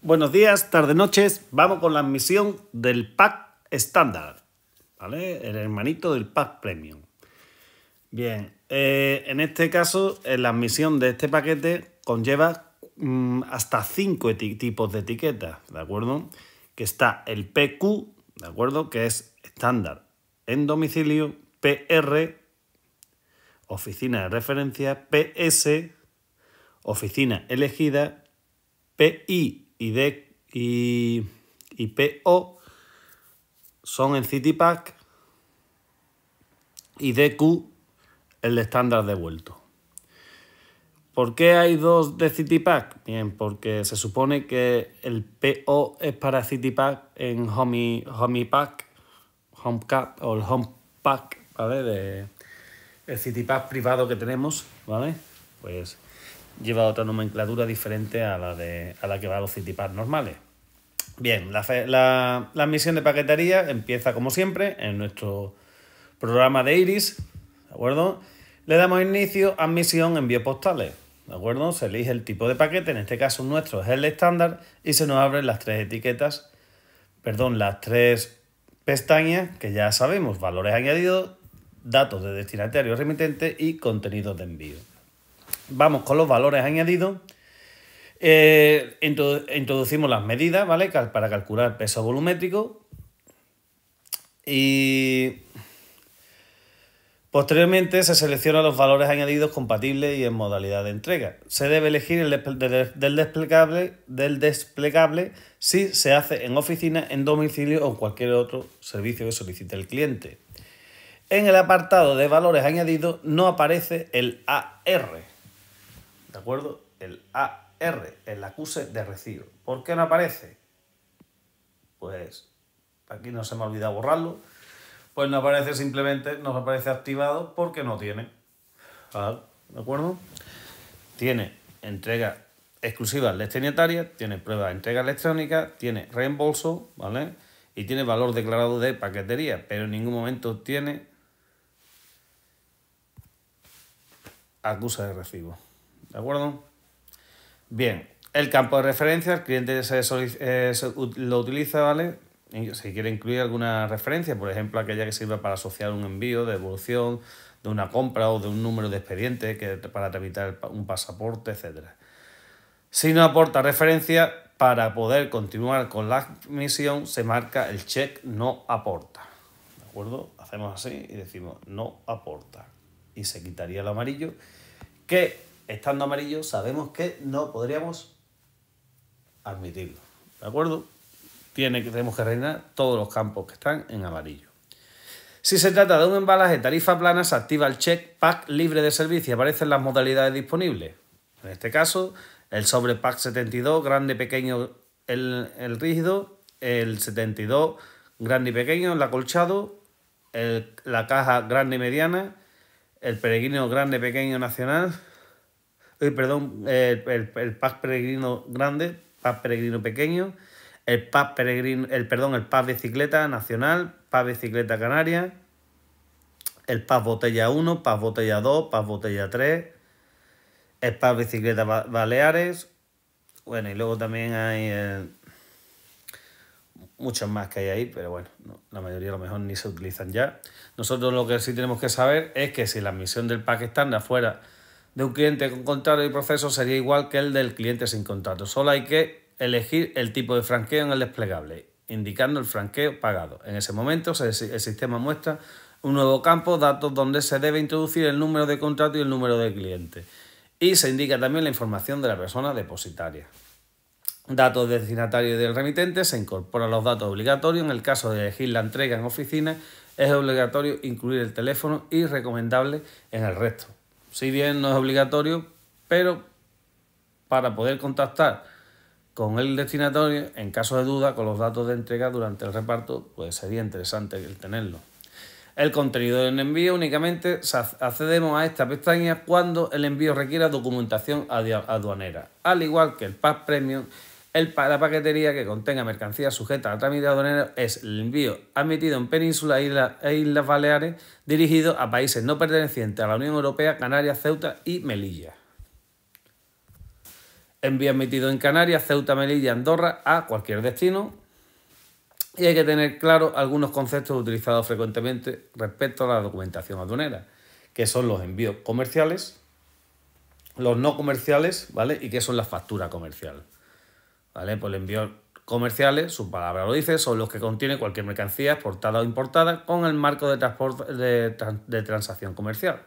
Buenos días, tarde noches. Vamos con la admisión del pack estándar, ¿vale? El hermanito del pack premium. Bien, eh, en este caso, eh, la admisión de este paquete conlleva mm, hasta cinco tipos de etiquetas, ¿de acuerdo? Que está el PQ, ¿de acuerdo? Que es estándar en domicilio, PR, oficina de referencia, PS, oficina elegida, PI y, y, PO son en CityPack y DQ el estándar devuelto. ¿Por qué hay dos de Pack? Bien, porque se supone que el PO es para CityPack en Homey, Homey Pack, Home o el Home Pack, ¿vale? De el CityPack privado que tenemos, ¿vale? Pues lleva otra nomenclatura diferente a la, de, a la que va a los normales. Bien, la, admisión de paquetería empieza como siempre en nuestro programa de Iris, ¿de acuerdo? Le damos inicio a misión envío postales, ¿de acuerdo? Se elige el tipo de paquete, en este caso nuestro es el estándar, y se nos abren las tres etiquetas, perdón, las tres pestañas que ya sabemos, valores añadidos, datos de destinatario remitente y contenido de envío. Vamos con los valores añadidos. Eh, introducimos las medidas, ¿vale? para calcular peso volumétrico. Y Posteriormente se seleccionan los valores añadidos compatibles y en modalidad de entrega. Se debe elegir el del, desplegable, del desplegable si se hace en oficina, en domicilio o en cualquier otro servicio que solicite el cliente. En el apartado de valores añadidos no aparece el AR, ¿De acuerdo? El AR, el acuse de recibo. ¿Por qué no aparece? Pues aquí no se me ha olvidado borrarlo. Pues no aparece simplemente, no aparece activado porque no tiene. Ah, ¿De acuerdo? Tiene entrega exclusiva destinataria, tiene prueba de entrega electrónica, tiene reembolso, ¿vale? Y tiene valor declarado de paquetería, pero en ningún momento tiene acusa de recibo. ¿De acuerdo? Bien, el campo de referencia, el cliente eh, lo utiliza, ¿vale? Si quiere incluir alguna referencia, por ejemplo, aquella que sirva para asociar un envío, de devolución, de una compra o de un número de expediente que, para tramitar un pasaporte, etc. Si no aporta referencia, para poder continuar con la misión se marca el check no aporta. ¿De acuerdo? Hacemos así y decimos no aporta. Y se quitaría el amarillo que estando amarillo, sabemos que no podríamos admitirlo. ¿De acuerdo? Tiene, tenemos que reinar todos los campos que están en amarillo. Si se trata de un embalaje tarifa plana, se activa el check pack libre de servicio y aparecen las modalidades disponibles. En este caso, el sobre pack 72, grande, pequeño, el, rígido, el 72, grande y pequeño, el acolchado, la caja grande y mediana, el peregrino grande, pequeño, nacional, eh, perdón, el, el, paz peregrino grande, paz peregrino pequeño, el paz peregrino, el perdón, el paz bicicleta nacional, paz bicicleta canaria, el paz botella 1, paz botella 2, paz botella 3, el paz bicicleta Baleares, bueno, y luego también hay eh, muchos más que hay ahí, pero bueno, la mayoría a lo mejor ni se utilizan ya. Nosotros lo que sí tenemos que saber es que si la misión del Paz de afuera de un cliente con contrato y proceso sería igual que el del cliente sin contrato. Solo hay que elegir el tipo de franqueo en el desplegable, indicando el franqueo pagado. En ese momento el sistema muestra un nuevo campo, datos donde se debe introducir el número de contrato y el número de cliente. Y se indica también la información de la persona depositaria. Datos y del remitente, se incorporan los datos obligatorios. En el caso de elegir la entrega en oficina, es obligatorio incluir el teléfono y recomendable en el resto. Si bien no es obligatorio, pero para poder contactar con el destinatario, en caso de duda, con los datos de entrega durante el reparto, pues sería interesante el tenerlo. El contenido del envío únicamente accedemos a esta pestaña cuando el envío requiera documentación aduanera, al igual que el Pass Premium el, la paquetería que contenga mercancías sujetas a trámite aduanero es el envío admitido en Península e, e Islas Baleares dirigido a países no pertenecientes a la Unión Europea, Canarias, Ceuta y Melilla. Envío admitido en Canarias, Ceuta, Melilla, Andorra a cualquier destino. Y hay que tener claro algunos conceptos utilizados frecuentemente respecto a la documentación aduanera, que son los envíos comerciales, los no comerciales, ¿vale? Y que son las facturas comerciales. ¿vale? Pues comerciales, su palabra lo dice, son los que contiene cualquier mercancía exportada o importada con el marco de, transporte, de, transacción comercial.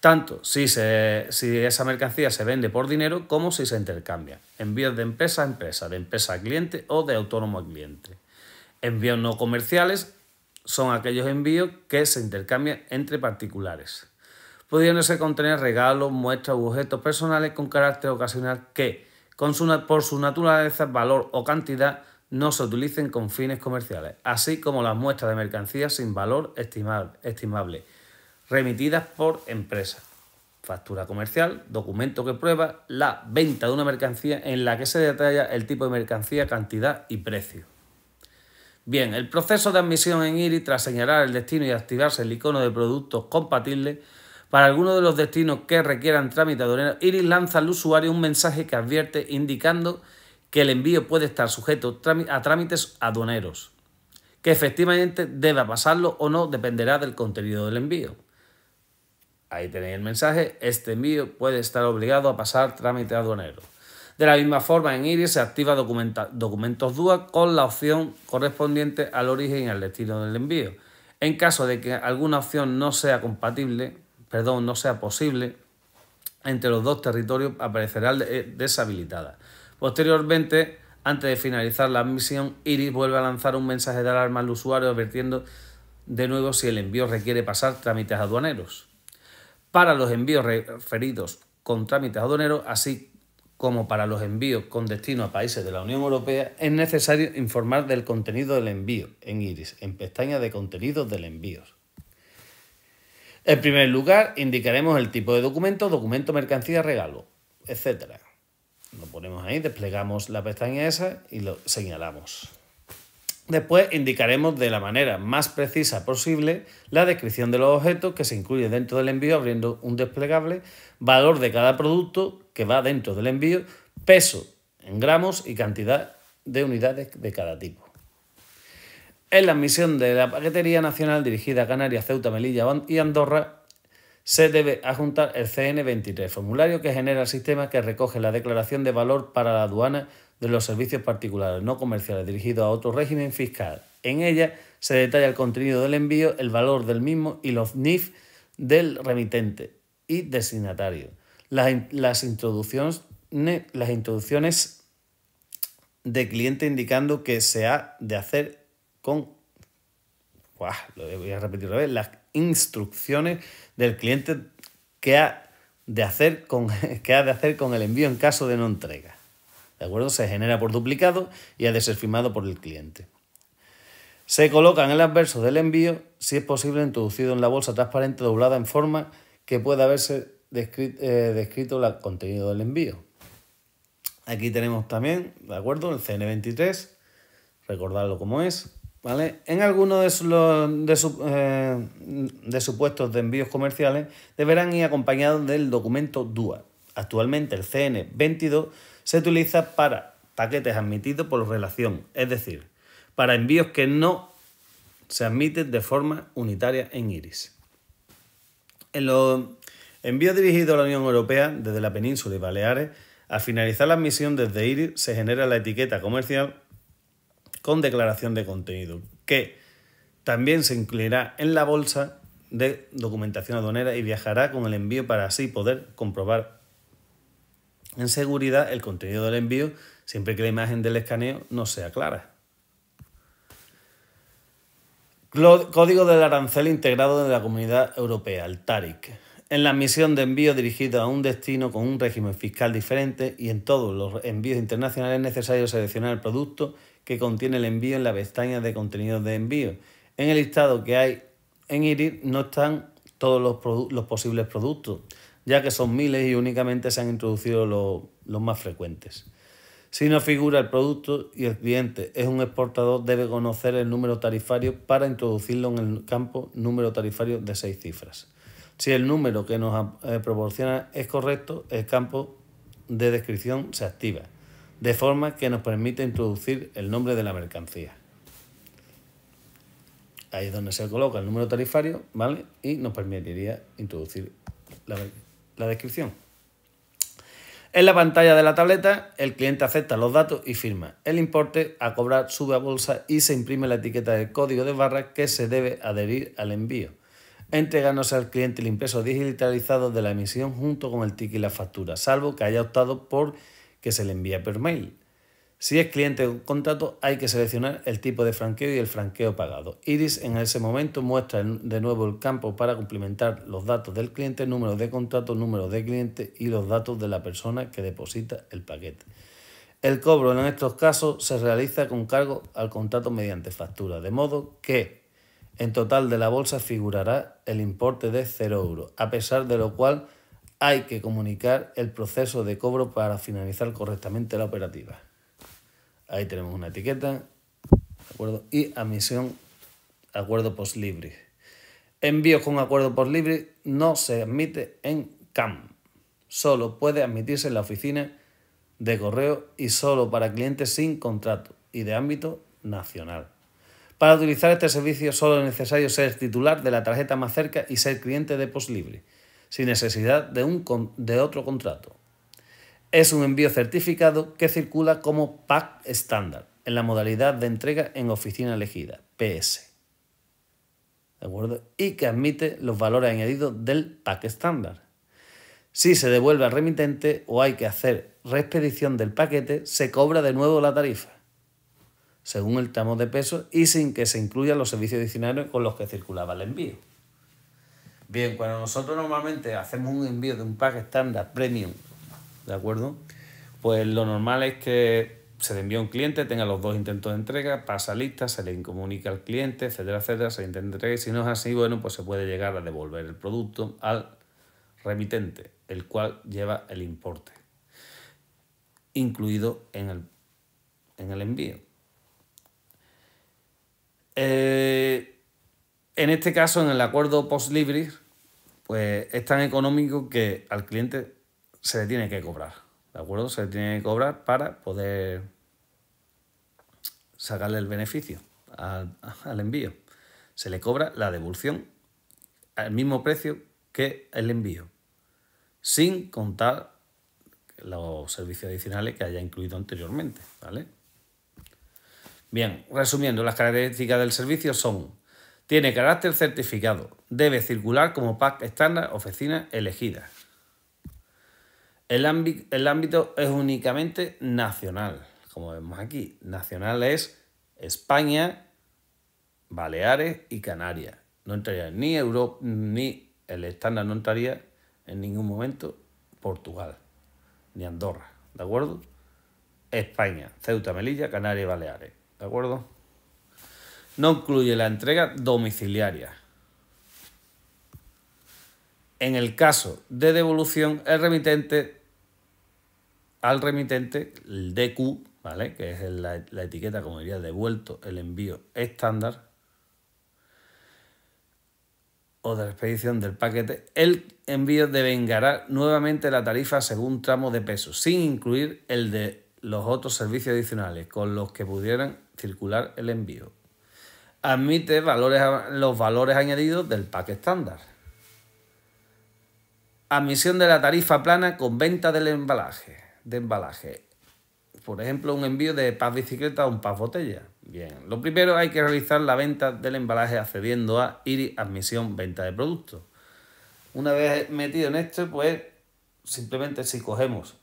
Tanto si, si esa mercancía se vende por dinero como si se intercambia. Envíos de empresa a empresa, de empresa a cliente o de autónomo a cliente. Envíos no comerciales son aquellos envíos que se intercambian entre particulares, pudiéndose contener regalos, muestras u objetos personales con carácter ocasional que, por su naturaleza, valor o cantidad, no se utilicen con fines comerciales, así como las muestras de mercancías sin valor estimable, remitidas por empresas. Factura comercial, documento que prueba la venta de una mercancía en la que se detalla el tipo de mercancía, cantidad y precio. Bien, el proceso de admisión en IRI, tras señalar el destino y activarse el icono de productos compatibles, para algunos de los destinos que requieran trámite aduanero, Iris lanza al usuario un mensaje que advierte indicando que el envío puede estar sujeto a trámites aduaneros, que efectivamente deba pasarlo o no dependerá del contenido del envío. Ahí tenéis el mensaje, este envío puede estar obligado a pasar trámite aduanero. De la misma forma, en Iris se activa documentos DUA con la opción correspondiente al origen y al destino del envío. En caso de que alguna opción no sea compatible perdón, no sea posible, entre los dos territorios aparecerá eh, deshabilitada. Posteriormente, antes de finalizar la misión, Iris vuelve a lanzar un mensaje de alarma al usuario advirtiendo de nuevo si el envío requiere pasar trámites aduaneros. Para los envíos referidos con trámites aduaneros, así como para los envíos con destino a países de la Unión Europea, es necesario informar del contenido del envío en Iris, en pestaña de contenidos del envío. En primer lugar, indicaremos el tipo de documento, documento, mercancía, regalo, etc. Lo ponemos ahí, desplegamos la pestaña esa y lo señalamos. Después indicaremos de la manera más precisa posible la descripción de los objetos que se incluyen dentro del envío abriendo un desplegable, valor de cada producto que va dentro del envío, peso en gramos y cantidad de unidades de cada tipo. En la misión de la Paquetería Nacional dirigida a Canarias, Ceuta, Melilla y Andorra, se debe adjuntar el CN23, formulario que genera el sistema que recoge la declaración de valor para la aduana de los servicios particulares no comerciales dirigidos a otro régimen fiscal. En ella se detalla el contenido del envío, el valor del mismo y los NIF del remitente y designatario. Las, las, introducciones, las introducciones de cliente indicando que se ha de hacer con, lo voy a repetir otra vez, las instrucciones del cliente que ha de hacer con, que ha de hacer con el envío en caso de no entrega. ¿De acuerdo? Se genera por duplicado y ha de ser firmado por el cliente. Se coloca en el adverso del envío, si es posible, introducido en la bolsa transparente doblada en forma que pueda haberse eh, descrito, descrito el contenido del envío. Aquí tenemos también, ¿de acuerdo? El CN23, recordarlo como es. En algunos de, sus, de, eh, de supuestos de envíos comerciales deberán ir acompañados del documento DUA. Actualmente el CN22 se utiliza para paquetes admitidos por relación, es decir, para envíos que no se admiten de forma unitaria en IRIS. En los envíos dirigidos a la Unión Europea desde la península y Baleares, al finalizar la admisión desde IRIS se genera la etiqueta comercial con declaración de contenido, que también se incluirá en la bolsa de documentación aduanera y viajará con el envío para así poder comprobar en seguridad el contenido del envío siempre que la imagen del escaneo no sea clara. Código del arancel integrado de la Comunidad Europea, el TARIC. En la misión de envío dirigido a un destino con un régimen fiscal diferente y en todos los envíos internacionales es necesario seleccionar el producto que contiene el envío en la pestaña de contenidos de envío. En el listado que hay en Iris no están todos los, posibles productos, ya que son miles y únicamente se han introducido los, los más frecuentes. Si no figura el producto y el cliente es un exportador, debe conocer el número tarifario para introducirlo en el campo número tarifario de seis cifras. Si el número que nos eh, proporciona es correcto, el campo de descripción se activa de forma que nos permite introducir el nombre de la mercancía. Ahí es donde se coloca el número tarifario, ¿vale? Y nos permitiría introducir la, descripción. En la pantalla de la tableta, el cliente acepta los datos y firma. El importe a cobrar sube a bolsa y se imprime la etiqueta del código de barra que se debe adherir al envío entregándose al cliente el impreso digitalizado de la emisión junto con el ticket y la factura, salvo que haya optado por se le envía por mail. Si es cliente de un contrato, hay que seleccionar el tipo de franqueo y el franqueo pagado. Iris en ese momento muestra de nuevo el campo para complementar los datos del cliente, número de contrato, número de cliente y los datos de la persona que deposita el paquete. El cobro en estos casos se realiza con cargo al contrato mediante factura, de modo que en total de la bolsa figurará el importe de 0 euros, a pesar de lo cual hay que comunicar el proceso de cobro para finalizar correctamente la operativa. Ahí tenemos una etiqueta, acuerdo? Y admisión, acuerdo post libre. Envíos con acuerdo post libre no se admite en CAM. Solo puede admitirse en la oficina de correo y solo para clientes sin contrato y de ámbito nacional. Para utilizar este servicio solo es necesario ser titular de la tarjeta más cerca y ser cliente de Postlibre sin necesidad de, un, de otro contrato. Es un envío certificado que circula como pack estándar en la modalidad de entrega en oficina elegida, PS. ¿De acuerdo? Y que admite los valores añadidos del pack estándar. Si se devuelve al remitente o hay que hacer reexpedición del paquete, se cobra de nuevo la tarifa, según el tramo de peso y sin que se incluyan los servicios adicionales con los que circulaba el envío. Bien, cuando nosotros normalmente hacemos un envío de un pack estándar premium, ¿de acuerdo? Pues lo normal es que se le envíe a un cliente, tenga los dos intentos de entrega, pasa lista, se le incomunica al cliente, etcétera, etcétera, se le intenta entrega y si no es así, bueno, pues se puede llegar a devolver el producto al remitente, el cual lleva el importe incluido en el, en el envío. Eh, en este caso, en el acuerdo post-libris, pues es tan económico que al cliente se le tiene que cobrar, ¿de acuerdo? Se le tiene que cobrar para poder sacarle el beneficio al, envío. Se le cobra la devolución al mismo precio que el envío, sin contar los servicios adicionales que haya incluido anteriormente, ¿vale? Bien, resumiendo, las características del servicio son tiene carácter certificado. Debe circular como pack estándar oficina elegida. El, el ámbito es únicamente nacional. Como vemos aquí, nacional es España, Baleares y Canarias. No entraría ni Europa, ni el estándar no entraría en ningún momento Portugal, ni Andorra, ¿de acuerdo? España, Ceuta, Melilla, Canarias y Baleares, ¿de acuerdo? no incluye la entrega domiciliaria. En el caso de devolución, el remitente al remitente, el DQ, ¿vale? que es la, etiqueta, como diría, devuelto el envío estándar o de la expedición del paquete, el envío devengará nuevamente la tarifa según tramo de peso, sin incluir el de los otros servicios adicionales con los que pudieran circular el envío admite valores, los valores añadidos del pack estándar. Admisión de la tarifa plana con venta del embalaje. De embalaje. Por ejemplo, un envío de paz bicicleta o un paz botella. Bien, lo primero hay que realizar la venta del embalaje accediendo a IRI admisión venta de producto. Una vez metido en esto, pues simplemente si cogemos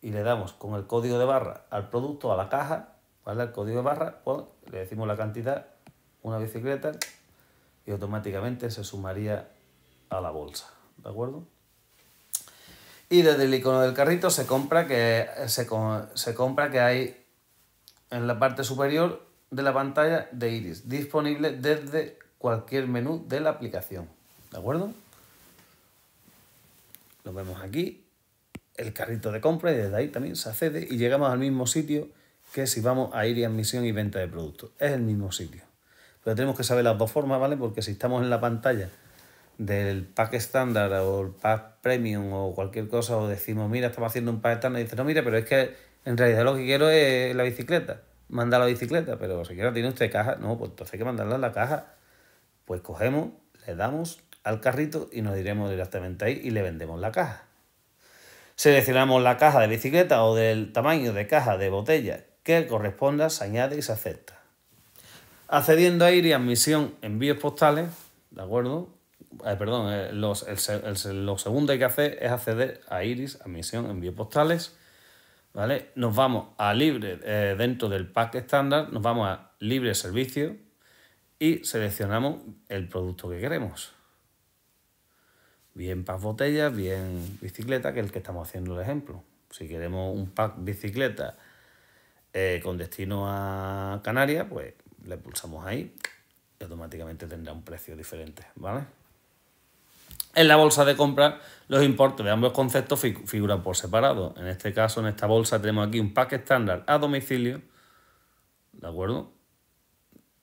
y le damos con el código de barra al producto, a la caja, ¿vale? El código de barra, pues, le decimos la cantidad una bicicleta y automáticamente se sumaría a la bolsa, ¿de acuerdo? Y desde el icono del carrito se compra que, se, compra que hay en la parte superior de la pantalla de Iris, disponible desde cualquier menú de la aplicación, ¿de acuerdo? Lo vemos aquí, el carrito de compra y desde ahí también se accede y llegamos al mismo sitio que si vamos a ir Iris admisión y venta de productos, es el mismo sitio. Pero tenemos que saber las dos formas, ¿vale? Porque si estamos en la pantalla del pack estándar o el pack premium o cualquier cosa, o decimos, mira, estamos haciendo un pack estándar, y dicen, no, mira, pero es que en realidad lo que quiero es la bicicleta. Manda la bicicleta, pero si quiera tiene usted caja, no, pues entonces hay que mandarla en la caja. Pues cogemos, le damos al carrito y nos iremos directamente ahí y le vendemos la caja. Seleccionamos la caja de bicicleta o del tamaño de caja de botella que corresponda, se añade y se acepta accediendo a Iris, admisión envíos postales, ¿de acuerdo? Eh, perdón, eh, lo segundo que hay que hacer es acceder a Iris, admisión, envíos postales. ¿Vale? Nos vamos a libre, eh, dentro del pack estándar, nos vamos a libre servicio y seleccionamos el producto que queremos. Bien pack botellas, bien bicicleta, que es el que estamos haciendo el ejemplo. Si queremos un pack bicicleta con destino a Canarias, pues le pulsamos ahí y automáticamente tendrá un precio diferente, ¿vale? En la bolsa de compra, los importes de ambos conceptos figuran por separado. En este caso, en esta bolsa tenemos aquí un pack estándar a domicilio, ¿de acuerdo?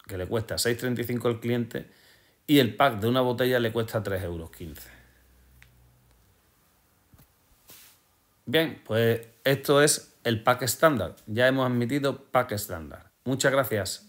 Que le cuesta 6,35 al cliente y el pack de una botella le cuesta 3,15 euros. Bien, pues esto es el pack estándar. Ya hemos admitido pack estándar. Muchas gracias.